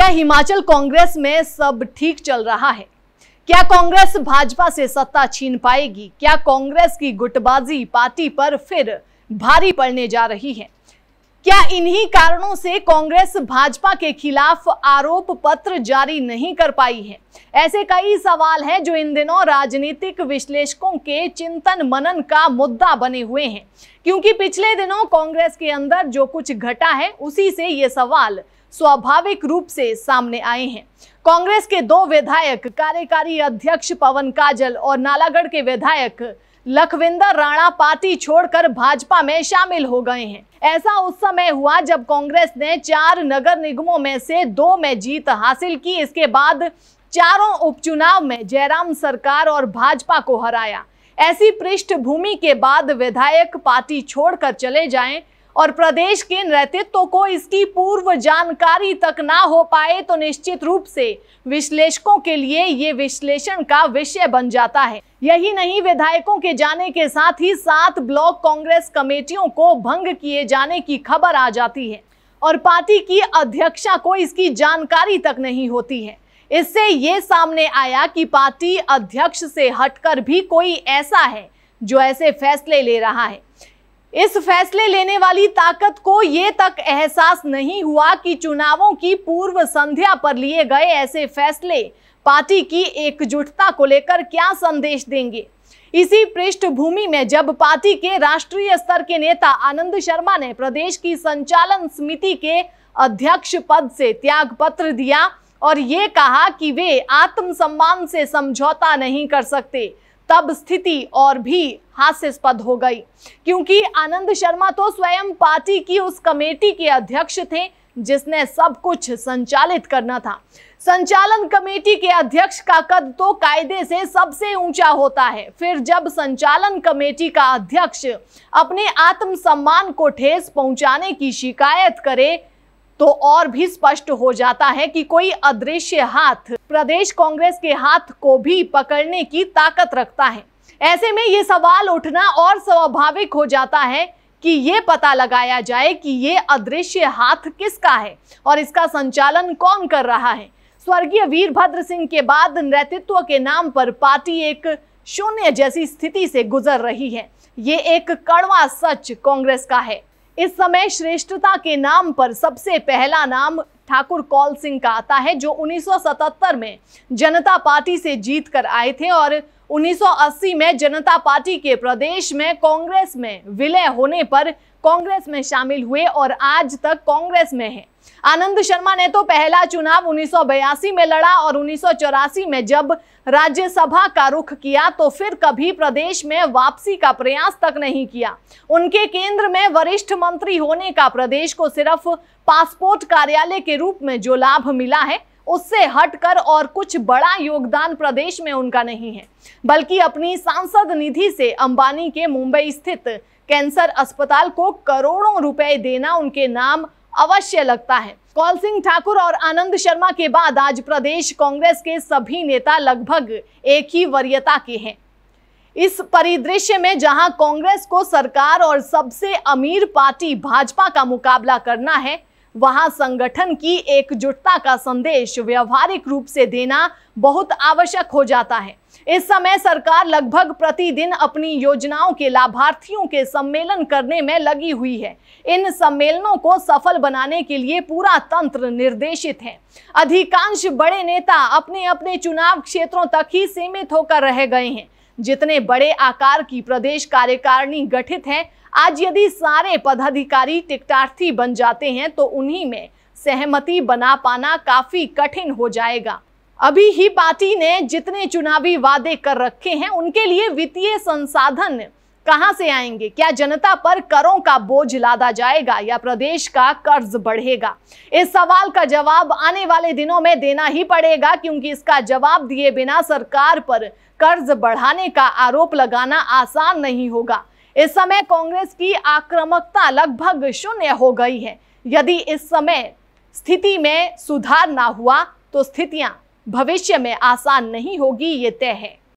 क्या हिमाचल कांग्रेस में सब ठीक चल रहा है क्या कांग्रेस भाजपा से सत्ता छीन पाएगी क्या कांग्रेस की गुटबाजी पार्टी पर फिर भारी पड़ने जा रही है क्या इन्हीं कारणों से कांग्रेस भाजपा के खिलाफ आरोप पत्र जारी नहीं कर पाई है ऐसे कई सवाल हैं जो इन दिनों राजनीतिक विश्लेषकों के चिंतन मनन का मुद्दा बने हुए हैं क्योंकि पिछले दिनों कांग्रेस के अंदर जो कुछ घटा है उसी से ये सवाल स्वाभाविक रूप से सामने आए हैं कांग्रेस के दो विधायक कार्यकारी अध्यक्ष पवन काजल और नालागढ़ के विधायक लखविंदर राणा पार्टी छोड़कर भाजपा में शामिल हो गए हैं ऐसा उस समय हुआ जब कांग्रेस ने चार नगर निगमों में से दो में जीत हासिल की इसके बाद चारों उपचुनाव में जयराम सरकार और भाजपा को हराया ऐसी पृष्ठभूमि के बाद विधायक पार्टी छोड़कर चले जाएं और प्रदेश के नेतृत्व को इसकी पूर्व जानकारी तक ना हो पाए तो निश्चित रूप से विश्लेषकों के लिए ये विश्लेषण का विषय बन जाता है यही नहीं विधायकों के जाने के साथ ही सात ब्लॉक कांग्रेस कमेटियों को भंग किए जाने की खबर आ जाती है और पार्टी की अध्यक्षा को इसकी जानकारी तक नहीं होती है इससे ये सामने आया कि पार्टी अध्यक्ष से हटकर भी कोई ऐसा है जो ऐसे फैसले ले रहा है इस फैसले लेने वाली ताकत को ये तक एहसास नहीं हुआ कि चुनावों की पूर्व संध्या पर लिए गए ऐसे फैसले पार्टी की एकजुटता को लेकर क्या संदेश देंगे इसी पृष्ठभूमि में जब पार्टी के राष्ट्रीय स्तर के नेता आनंद शर्मा ने प्रदेश की संचालन समिति के अध्यक्ष पद से त्याग पत्र दिया और ये कहा कि वे आत्मसम्मान से समझौता नहीं कर सकते तब स्थिति और भी हास्यास्पद हो गई क्योंकि आनंद शर्मा तो स्वयं पार्टी की उस कमेटी के अध्यक्ष थे जिसने सब कुछ संचालित करना था संचालन कमेटी के अध्यक्ष का कद तो कायदे से सबसे ऊंचा होता है फिर जब संचालन कमेटी का अध्यक्ष अपने आत्मसम्मान को ठेस पहुंचाने की शिकायत करे तो और भी स्पष्ट हो जाता है कि कोई अदृश्य हाथ प्रदेश कांग्रेस के हाथ को भी पकड़ने की ताकत रखता है ऐसे में ये सवाल उठना और स्वाभाविक हो जाता है कि ये पता लगाया जाए कि ये अदृश्य हाथ किसका है और इसका संचालन कौन कर रहा है स्वर्गीय वीरभद्र सिंह के बाद नेतृत्व के नाम पर पार्टी एक शून्य जैसी स्थिति से गुजर रही है ये एक कड़वा सच कांग्रेस का है इस समय श्रेष्ठता के नाम पर सबसे पहला नाम ठाकुर कौल सिंह का आता है जो 1977 में जनता पार्टी से जीत कर आए थे और 1980 में जनता पार्टी के प्रदेश में कांग्रेस में विलय होने पर कांग्रेस में शामिल हुए और आज तक कांग्रेस में हैं आनंद शर्मा ने तो पहला चुनाव उन्नीस में लड़ा और उन्नीस में जब राज्यसभा का रुख किया तो फिर कभी प्रदेश में वापसी का प्रयास तक नहीं किया उनके केंद्र में वरिष्ठ मंत्री होने का प्रदेश को सिर्फ पासपोर्ट कार्यालय के रूप में जो लाभ मिला है उससे हटकर और कुछ बड़ा योगदान प्रदेश में उनका नहीं है बल्कि अपनी सांसद निधि से अंबानी के मुंबई स्थित कैंसर अस्पताल को करोड़ों रुपए देना उनके नाम अवश्य लगता है कौल सिंह ठाकुर और आनंद शर्मा के बाद आज प्रदेश कांग्रेस के सभी नेता लगभग एक ही वरीयता के हैं इस परिदृश्य में जहां कांग्रेस को सरकार और सबसे अमीर पार्टी भाजपा का मुकाबला करना है वहां संगठन की एकजुटता का संदेश व्यवहारिक रूप से देना बहुत आवश्यक हो जाता है इस समय सरकार लगभग प्रतिदिन अपनी योजनाओं के लाभार्थियों के सम्मेलन करने में लगी हुई है इन सम्मेलनों को सफल बनाने के लिए पूरा तंत्र निर्देशित है अधिकांश बड़े नेता अपने अपने चुनाव क्षेत्रों तक ही सीमित होकर रह गए हैं जितने बड़े आकार की प्रदेश कार्यकारिणी गठित है आज यदि सारे पदाधिकारी टिकटार्थी बन जाते हैं तो उन्हीं में सहमति बना पाना काफी कठिन हो जाएगा अभी ही पार्टी ने जितने चुनावी वादे कर रखे हैं उनके लिए वित्तीय संसाधन कहां से आएंगे क्या जनता पर करों का बोझ लादा जाएगा या प्रदेश का कर्ज बढ़ेगा इस सवाल का जवाब आने वाले दिनों में देना ही पड़ेगा क्योंकि इसका जवाब दिए बिना सरकार पर कर्ज बढ़ाने का आरोप लगाना आसान नहीं होगा इस समय कांग्रेस की आक्रामकता लगभग शून्य हो गई है यदि इस समय स्थिति में सुधार ना हुआ तो स्थितियां भविष्य में आसान नहीं होगी ये तय है